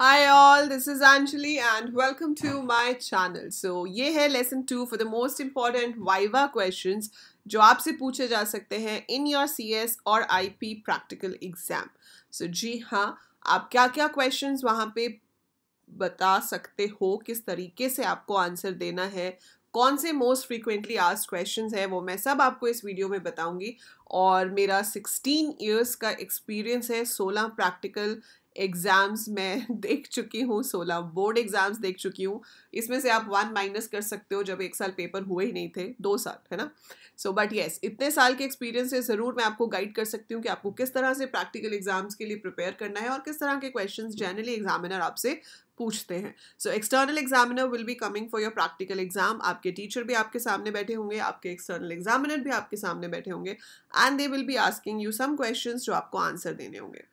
Hi all, this is Anjali and welcome to my channel. So ये है lesson two for the most important Viva questions जो आपसे पूछे जा सकते हैं in your CS और IP practical exam. So जी हाँ आप क्या क्या questions वहाँ पे बता सकते हो किस तरीके से आपको आंसर देना है कौन से मोस्ट फ्रीक्वेंटली आस्ड क्वेश्चंस हैं वो मैं सब आपको इस वीडियो में बताऊंगी और मेरा 16 इयर्स का एक्सपीरियंस है 16 प्रैक्टिकल एग्ज़ाम्स मैं देख चुकी हूँ सोलह बोर्ड एग्ज़ाम्स देख चुकी हूँ इसमें से आप वन माइनस कर सकते हो जब एक साल पेपर हुए ही नहीं थे दो साल है ना सो बट येस इतने साल के एक्सपीरियंस से ज़रूर मैं आपको गाइड कर सकती हूँ कि आपको किस तरह से प्रैक्टिकल एग्ज़ाम्स के लिए प्रिपेयर करना है और किस तरह के क्वेश्चन जनरली एग्जामिनर आपसे पूछते हैं so external examiner will be coming for your practical exam आपके टीचर भी आपके सामने बैठे होंगे आपके एक्सटर्नल एग्जामिनर भी आपके सामने बैठे होंगे and they will be asking you some question जो आपको आंसर देने होंगे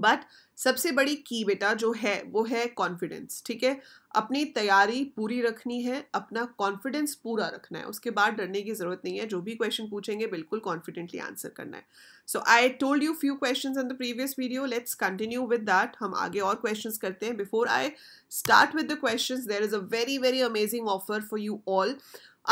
बट सबसे बड़ी की बेटा जो है वो है कॉन्फिडेंस ठीक है अपनी तैयारी पूरी रखनी है अपना कॉन्फिडेंस पूरा रखना है उसके बाद डरने की ज़रूरत नहीं है जो भी क्वेश्चन पूछेंगे बिल्कुल कॉन्फिडेंटली आंसर करना है so I told you few question in the previous video let's continue with that हम आगे और क्वेश्चन करते हैं before I start with the question there is a very very amazing offer for you all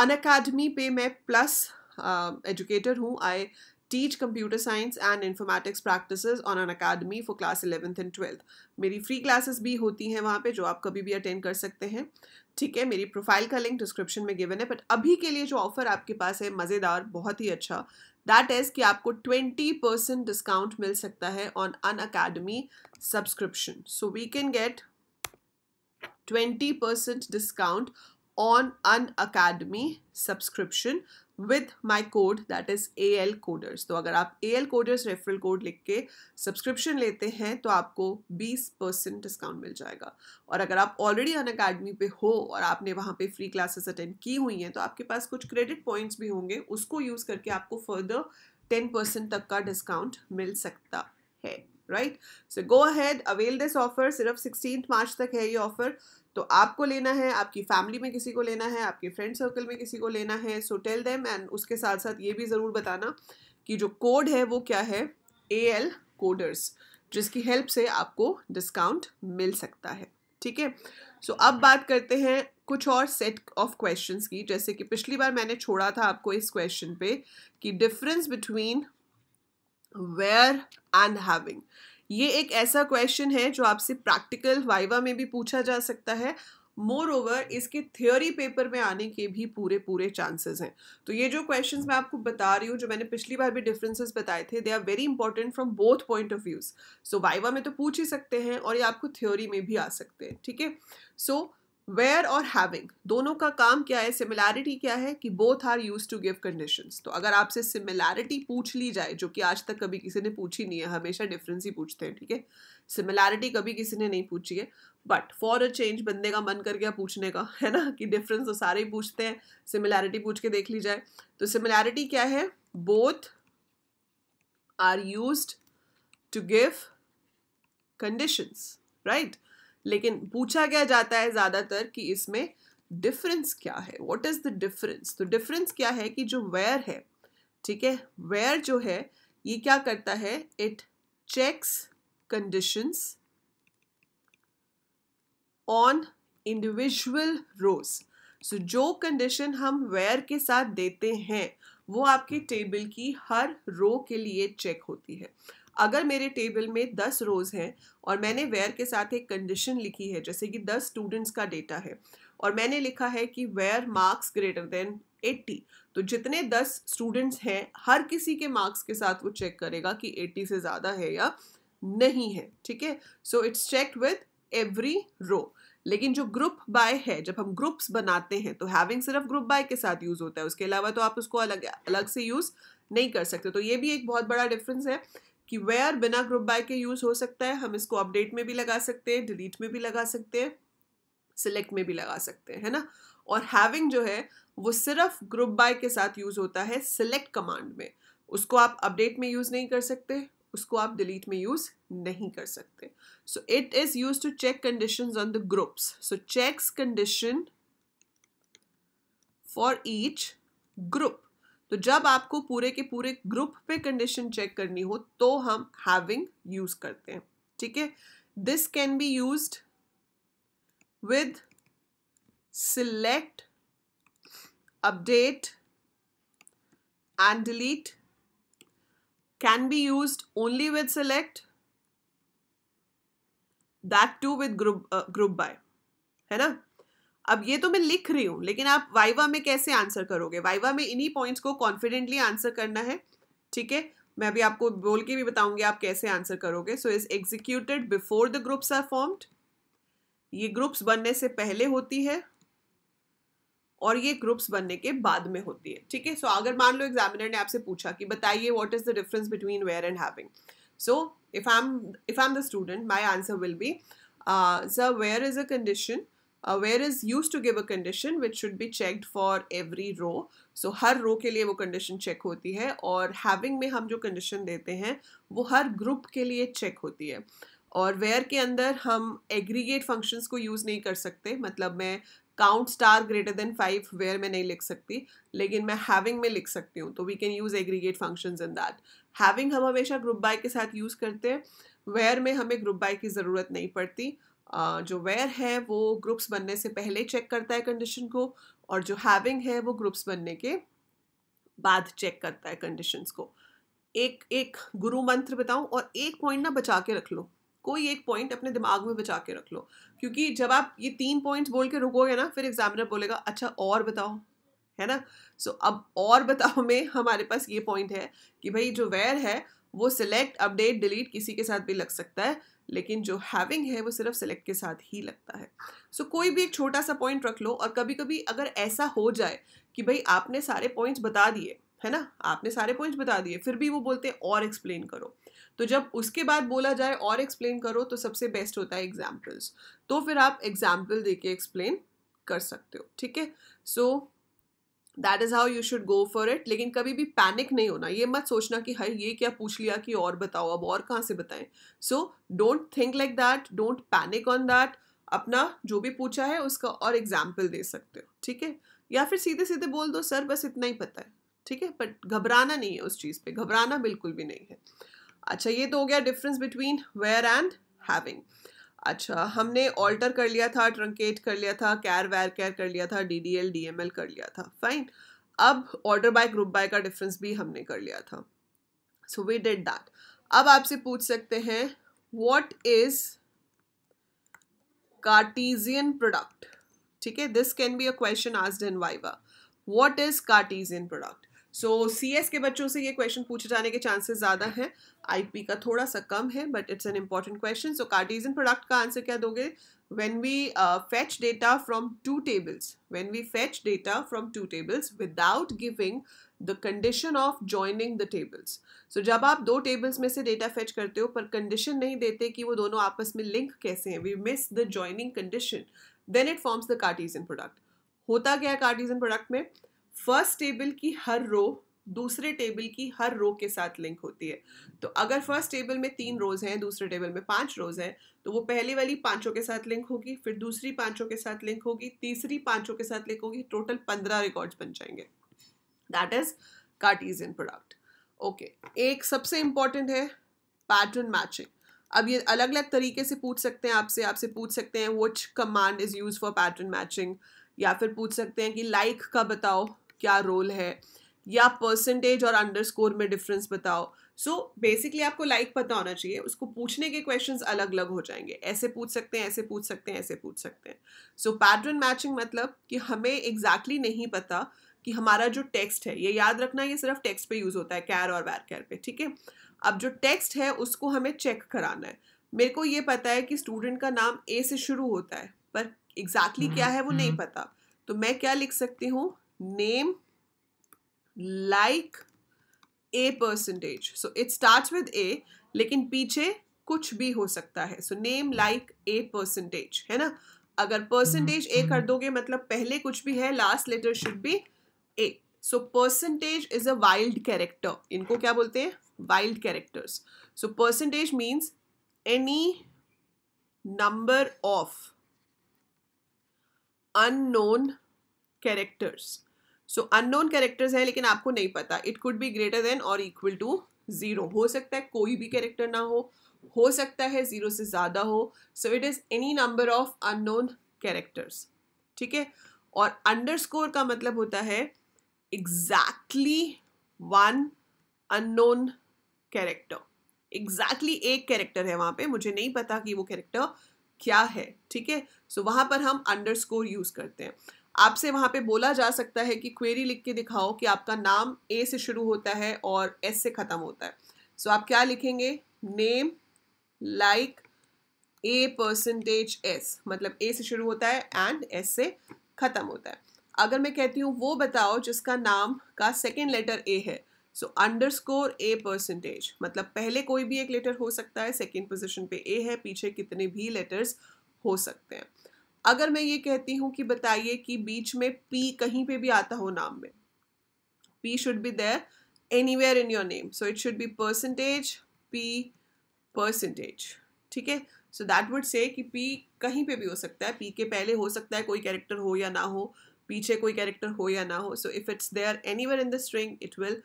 Unacademy पे मैं plus educator uh, हूँ आई teach computer science and informatics practices on an academy for class 11th and 12th. मेरी free classes भी होती हैं वहाँ पे जो आप कभी भी अटेंड कर सकते हैं ठीक है मेरी प्रोफाइल का लिंक डिस्क्रिप्शन में गिवन है बट अभी के लिए जो ऑफर आपके पास है मज़ेदार बहुत ही अच्छा दैट इज़ कि आपको 20 परसेंट डिस्काउंट मिल सकता है on Unacademy subscription so we can get 20 percent discount on an academy subscription with my code that is A L coders तो अगर आप A L coders referral code लिख के सब्सक्रिप्शन लेते हैं तो आपको बीस परसेंट डिस्काउंट मिल जाएगा और अगर आप ऑलरेडी अन अकेडमी पे हो और आपने वहाँ पे फ्री क्लासेस अटेंड की हुई हैं तो आपके पास कुछ क्रेडिट पॉइंट्स भी होंगे उसको यूज़ करके आपको फर्दर टेन परसेंट तक का डिस्काउंट मिल सकता है right so go ahead avail this offer सिर्फ सिक्सटीन मार्च तक है ये ऑफर तो आपको लेना है आपकी फैमिली में किसी को लेना है आपके फ्रेंड सर्कल में किसी को लेना है सो टेल देम एंड उसके साथ साथ ये भी ज़रूर बताना कि जो कोड है वो क्या है ए एल कोडर्स जिसकी हेल्प से आपको डिस्काउंट मिल सकता है ठीक है सो अब बात करते हैं कुछ और सेट ऑफ क्वेश्चन की जैसे कि पिछली बार मैंने छोड़ा था आपको इस क्वेश्चन पे कि difference between where and having ये एक ऐसा क्वेश्चन है जो आपसे प्रैक्टिकल वाइवा में भी पूछा जा सकता है मोर ओवर इसके थियोरी पेपर में आने के भी पूरे पूरे चांसेस हैं तो ये जो क्वेश्चंस मैं आपको बता रही हूँ जो मैंने पिछली बार भी डिफरेंसेस बताए थे they are very important from both point of views so viva में तो पूछ ही सकते हैं और ये आपको थ्योरी में भी आ सकते हैं ठीक है सो so, वेयर और हैविंग दोनों का काम क्या है सिमिलैरिटी क्या है कि both are use to give condition तो अगर आपसे सिमिलैरिटी पूछ ली जाए जो कि आज तक कभी किसी ने पूछी नहीं है हमेशा डिफरेंस ही पूछते हैं ठीक है सिमिलैरिटी कभी किसी ने नहीं पूछी है बट फॉर अ चेंज बंदे का मन कर गया पूछने का है ना कि डिफरेंस तो सारे ही पूछते हैं सिमिलैरिटी पूछ के देख ली जाए तो सिमिलैरिटी क्या है both are use to give conditions right लेकिन पूछा क्या जाता है ज़्यादातर कि इसमें डिफरेंस क्या है वॉट इज़ द डिफरेंस तो डिफरेंस क्या है कि जो वेयर है ठीक है वेयर जो है ये क्या करता है it checks conditions on individual rows so जो कंडीशन हम वेयर के साथ देते हैं वो आपके टेबल की हर रो के लिए चेक होती है अगर मेरे टेबल में दस रोज हैं और मैंने वेयर के साथ एक कंडीशन लिखी है जैसे कि दस स्टूडेंट्स का डेटा है और मैंने लिखा है कि वेयर मार्क्स ग्रेटर देन 80 तो जितने 10 स्टूडेंट्स हैं हर किसी के मार्क्स के साथ वो चेक करेगा कि 80 से ज़्यादा है या नहीं है ठीक है so it's check with every row लेकिन जो ग्रुप बाय है जब हम ग्रुप्स बनाते हैं तो हैविंग सिर्फ ग्रुप बाय के साथ यूज़ होता है उसके अलावा तो आप उसको अलग अलग से यूज़ नहीं कर सकते तो ये भी एक बहुत बड़ा डिफरेंस है कि वेयर बिना ग्रुप बाय के यूज हो सकता है हम इसको अपडेट में भी लगा सकते हैं डिलीट में भी लगा सकते हैं सिलेक्ट में भी लगा सकते हैं है ना और हैविंग जो है वो सिर्फ ग्रुप बाय के साथ यूज होता है सिलेक्ट कमांड में उसको आप अपडेट में यूज नहीं कर सकते उसको आप डिलीट में यूज नहीं कर सकते so it is use to check condition on the groups so checks condition for each group तो जब आपको पूरे के पूरे ग्रुप पे कंडीशन चेक करनी हो तो हम हैविंग यूज करते हैं ठीक है this can be use with select update and delete can be use only with select that too with group group by है ना अब ये तो मैं लिख रही हूँ लेकिन आप वाइवा में कैसे आंसर करोगे वाइवा में इन्हीं पॉइंट्स को कॉन्फिडेंटली आंसर करना है ठीक है मैं अभी आपको बोल के भी बताऊंगी आप कैसे आंसर करोगे so is executed before the groups are formed ये ग्रुप्स बनने से पहले होती है और ये ग्रुप्स बनने के बाद में होती है ठीक है सो अगर मान लो एग्जामिनर ने आपसे पूछा कि बताइए what is the difference between where and having so if I am if I am the student my answer will be sir where is a condition uh, whereas used to give a condition which should be checked for every row. So हर row के लिए वो condition check होती है और having में हम जो condition देते हैं वो हर group के लिए check होती है और where के अंदर हम aggregate functions को use नहीं कर सकते मतलब मैं count star greater than five where मैं नहीं लिख सकती लेकिन मैं हैविंग में लिख सकती हूँ तो we can use aggregate functions in that having हम हमेशा ग्रुप बाय के साथ यूज़ करते हैं वेयर में हमें ग्रुप बाय की ज़रूरत नहीं पड़ती जो वेयर है वो ग्रुप्स बनने से पहले चेक करता है कंडीशन को और जो हैविंग है वो ग्रुप्स बनने के बाद चेक करता है कंडीशंस को एक एक गुरु मंत्र बताऊं और एक पॉइंट ना बचा के रख लो कोई एक पॉइंट अपने दिमाग में बचा के रख लो क्योंकि जब आप ये तीन पॉइंट्स बोल के रुकोगे ना फिर एग्जामिनर बोलेगा अच्छा और बताओ है ना सो so, अब और बताओ में हमारे पास ये पॉइंट है कि भाई जो वेयर है वो सिलेक्ट अपडेट डिलीट किसी के साथ भी लग सकता है लेकिन जो हैविंग है वो सिर्फ सेलेक्ट के साथ ही लगता है सो so, कोई भी एक छोटा सा पॉइंट रख लो और कभी कभी अगर ऐसा हो जाए कि भाई आपने सारे पॉइंट्स बता दिए है ना आपने सारे पॉइंट्स बता दिए फिर भी वो बोलते हैं और एक्सप्लेन करो तो जब उसके बाद बोला जाए और एक्सप्लेन करो तो सबसे बेस्ट होता है एग्जाम्पल्स तो फिर आप एग्जाम्पल दे के एक्सप्लेन कर सकते हो ठीक है so that is how you should go for it लेकिन कभी भी पैनिक नहीं होना ये मत सोचना कि हाई ये क्या पूछ लिया कि और बताओ अब और कहाँ से बताएं so don't think like that don't panic on that अपना जो भी पूछा है उसका और एग्जाम्पल दे सकते हो ठीक है या फिर सीधे सीधे बोल दो सर बस इतना ही पता है ठीक है बट घबराना नहीं है उस चीज़ पे घबराना बिल्कुल भी नहीं है अच्छा ये तो हो गया difference between where and having अच्छा हमने ऑल्टर कर लिया था ट्रंकेट कर लिया था कैर वैर कैर कर लिया था D D L D M L कर लिया था फाइन अब ऑर्डर बाय ग्रुप बाय का डिफरेंस भी हमने कर लिया था सो वी डिड दैट अब आपसे पूछ सकते हैं वॉट इज कार्टीजियन प्रोडक्ट ठीक है this can be a question आज in viva what is Cartesian product so C S के बच्चों से ये क्वेश्चन पूछे जाने के चांसेस ज़्यादा हैं आई का थोड़ा सा कम है but it's an important question so Cartesian product का आंसर क्या दोगे when we fetch data from two tables when we fetch data from two tables without giving the condition of joining the tables so जब आप दो tables में से data fetch करते हो पर कंडीशन नहीं देते कि वो दोनों आपस में लिंक कैसे हैं we miss the joining condition then it forms the Cartesian product होता क्या है कार्टिजन प्रोडक्ट में फर्स्ट टेबल की हर रो दूसरे टेबल की हर रो के साथ लिंक होती है तो अगर फर्स्ट टेबल में तीन रोज हैं दूसरे टेबल में पांच रोज हैं तो वो पहली वाली पांचों के साथ लिंक होगी फिर दूसरी पांचों के साथ लिंक होगी तीसरी पांचों के साथ लिंक होगी टोटल पंद्रह रिकॉर्ड्स बन जाएंगे that is Cartesian product okay एक सबसे इंपॉर्टेंट है पैटर्न मैचिंग अब ये अलग अलग तरीके से पूछ सकते हैं आपसे आपसे पूछ सकते हैं which command is use for pattern matching या फिर पूछ सकते हैं कि लाइक like का बताओ क्या रोल है या परसेंटेज और अंडरस्कोर में डिफरेंस बताओ सो so, बेसिकली आपको लाइक like पता होना चाहिए उसको पूछने के क्वेश्चंस अलग अलग हो जाएंगे ऐसे पूछ सकते हैं ऐसे पूछ सकते हैं ऐसे पूछ सकते हैं सो पैटर्न मैचिंग मतलब कि हमें एग्जैक्टली exactly नहीं पता कि हमारा जो टेक्स्ट है ये याद रखना ये सिर्फ टेक्स्ट पे यूज़ होता है कैर और वैर कैर पे ठीक है अब जो टेक्स्ट है उसको हमें चेक कराना है मेरे को ये पता है कि स्टूडेंट का नाम ए से शुरू होता है पर एग्जैक्टली exactly क्या हम्म, है वो नहीं हम्म। पता तो मैं क्या लिख सकती हूँ name like a percentage so it starts with a लेकिन पीछे कुछ भी हो सकता है so name like A percentage है ना अगर परसेंटेज ए कर दोगे मतलब पहले कुछ भी है last letter should be A so percentage is a wild character इनको क्या बोलते हैं wild characters so percentage means any number of unknown characters so unknown characters है लेकिन आपको नहीं पता it could be greater than और इक्वल टू ज़ीरो हो सकता है कोई भी कैरेक्टर ना हो हो सकता है ज़ीरो से ज़्यादा हो so it is any number of unknown characters ठीक है और अंडरस्कोर का मतलब होता है exactly one unknown character exactly एक कैरेक्टर है वहां पे मुझे नहीं पता कि वो कैरेक्टर क्या है ठीक है सो वहां पर हम अंडरस्कोर यूज़ करते हैं आपसे वहाँ पे बोला जा सकता है कि क्वेरी लिख के दिखाओ कि आपका नाम ए से शुरू होता है और एस से ख़त्म होता है सो so, आप क्या लिखेंगे name like A percentage S मतलब ए से शुरू होता है एंड एस से ख़त्म होता है अगर मैं कहती हूँ वो बताओ जिसका नाम का सेकेंड लेटर ए है so underscore A percentage मतलब पहले कोई भी एक लेटर हो सकता है सेकेंड पोजिशन पे ए है पीछे कितने भी लेटर्स हो सकते हैं अगर मैं ये कहती हूँ कि बताइए कि बीच में पी कहीं पे भी आता हो नाम में P should be there where in your name so it should be percentage P percentage ठीक है सो दैट वुड से कि पी कहीं पे भी हो सकता है पी के पहले हो सकता है कोई कैरेक्टर हो या ना हो पीछे कोई कैरेक्टर हो या ना हो so if it's there where in the string it will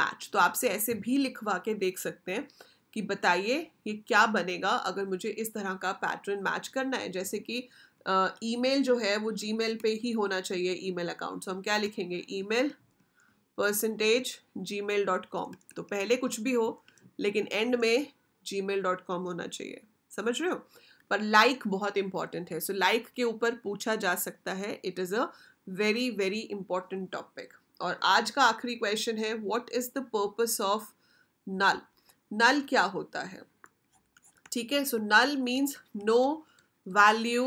match तो आपसे ऐसे भी लिखवा के देख सकते हैं कि बताइए ये क्या बनेगा अगर मुझे इस तरह का पैटर्न मैच करना है जैसे कि ईमेल uh, जो है वो जीमेल पे ही होना चाहिए ईमेल अकाउंट हम क्या लिखेंगे email percentage Gmail dot com तो पहले कुछ भी हो लेकिन एंड में जी मेल डॉट कॉम होना चाहिए समझ रहे हो पर लाइक like बहुत इंपॉर्टेंट है सो so, लाइक like के ऊपर पूछा जा सकता है it is a very very important topic और आज का आखिरी क्वेश्चन है what is the purpose of null null क्या होता है ठीक है so null means no value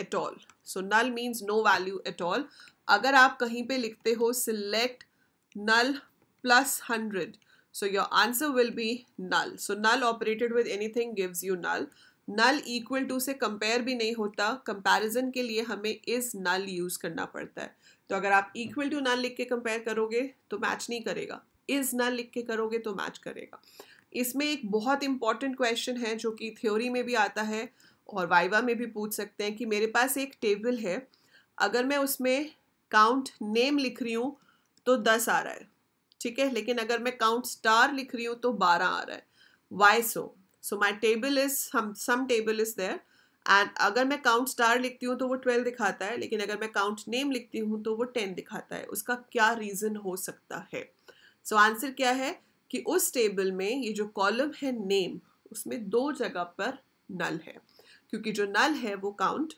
at all so null means no value at all अगर आप कहीं पे लिखते हो select null plus hundred so your answer will be null so null operated with anything gives you null. Null equal to से compare भी नहीं होता कंपैरिजन के लिए हमें इस नल यूज़ करना पड़ता है तो अगर आप इक्वल टू नल लिख के कंपेयर करोगे तो मैच नहीं करेगा इज नल लिख के करोगे तो मैच करेगा इसमें एक बहुत इंपॉर्टेंट क्वेश्चन है जो कि थ्योरी में भी आता है और वाइवा में भी पूछ सकते हैं कि मेरे पास एक टेबल है अगर मैं उसमें काउंट नेम लिख रही हूँ तो दस आ रहा है ठीक है लेकिन अगर मैं काउंट स्टार लिख रही हूँ तो बारह आ रहा है why so so my table is um some table is there and अगर मैं काउंट स्टार लिखती हूँ तो वो ट्वेल्व दिखाता है लेकिन अगर मैं काउंट नेम लिखती हूँ तो वो टेन दिखाता है उसका क्या रीज़न हो सकता है सो so, आंसर क्या है कि उस टेबल में ये जो कॉलम है नेम उसमें दो जगह पर नल है क्योंकि जो नल है वो काउंट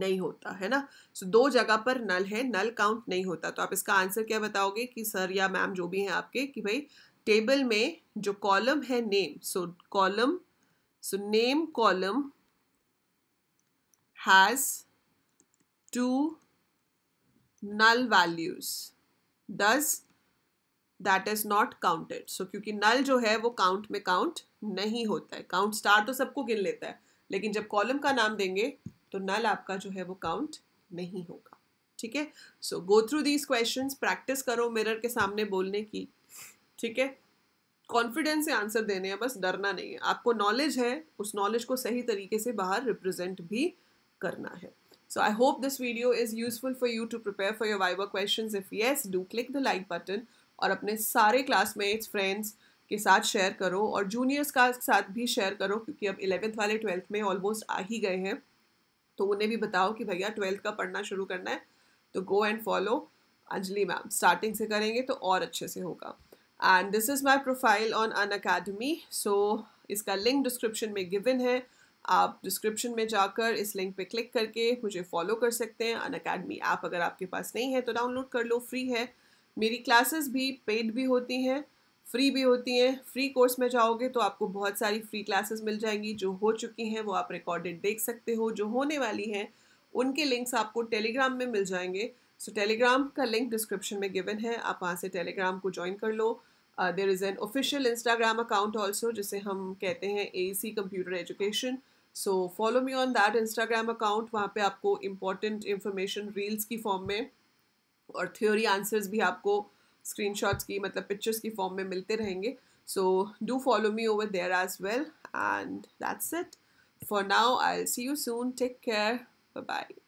नहीं होता है ना सो so, दो जगह पर नल है नल काउंट नहीं होता तो आप इसका आंसर क्या बताओगे कि सर या मैम जो भी हैं आपके कि भाई टेबल में जो कॉलम है name so column so name column has two null values दस that is not counted so क्योंकि नल जो है वो काउंट में काउंट नहीं होता है काउंट स्टार तो सबको गिन लेता है लेकिन जब कॉलम का नाम देंगे तो नल आपका जो है वो काउंट नहीं होगा ठीक है so go through these question practice करो मिरर के सामने बोलने की ठीक है कॉन्फिडेंस से आंसर देने हैं बस डरना नहीं है आपको नॉलेज है उस नॉलेज को सही तरीके से बाहर रिप्रेजेंट भी करना है so I hope this video is useful for you to prepare for your viva question if yes do click the like button और अपने सारे क्लासमेट्स फ्रेंड्स के साथ शेयर करो और जूनियर्स का साथ भी शेयर करो क्योंकि अब इलेवेंथ वाले ट्वेल्थ में ऑलमोस्ट आ ही गए हैं तो उन्हें भी बताओ कि भैया ट्वेल्थ का पढ़ना शुरू करना है तो go and follow Anjali ma'am starting से करेंगे तो और अच्छे से होगा and this is my profile on Unacademy so इसका लिंक डिस्क्रिप्शन में गिवन है आप डिस्क्रिप्शन में जाकर इस लिंक पे क्लिक करके मुझे फॉलो कर सकते हैं अन अकेडमी ऐप अगर आपके पास नहीं है तो डाउनलोड कर लो फ्री है मेरी क्लासेस भी पेड भी होती हैं फ्री भी होती हैं फ्री कोर्स में जाओगे तो आपको बहुत सारी फ्री क्लासेस मिल जाएंगी जो हो चुकी हैं वो आप रिकॉर्डेड देख सकते हो जो होने वाली हैं उनके लिंक्स आपको टेलीग्राम में मिल जाएंगे सो so, टेलीग्राम का लिंक डिस्क्रिप्शन में गिवन है आप वहाँ से टेलीग्राम को ज्वाइन कर लो there is an official Instagram account also जिसे हम कहते हैं A C computer education so follow me on that Instagram account वहाँ पे आपको इम्पॉर्टेंट इन्फॉर्मेशन रील्स की फॉर्म में और थ्योरी आंसर्स भी आपको शॉट्स की मतलब पिक्चर्स की फॉर्म में मिलते रहेंगे so do follow me over there as well and that's it for now I see you soon take care bye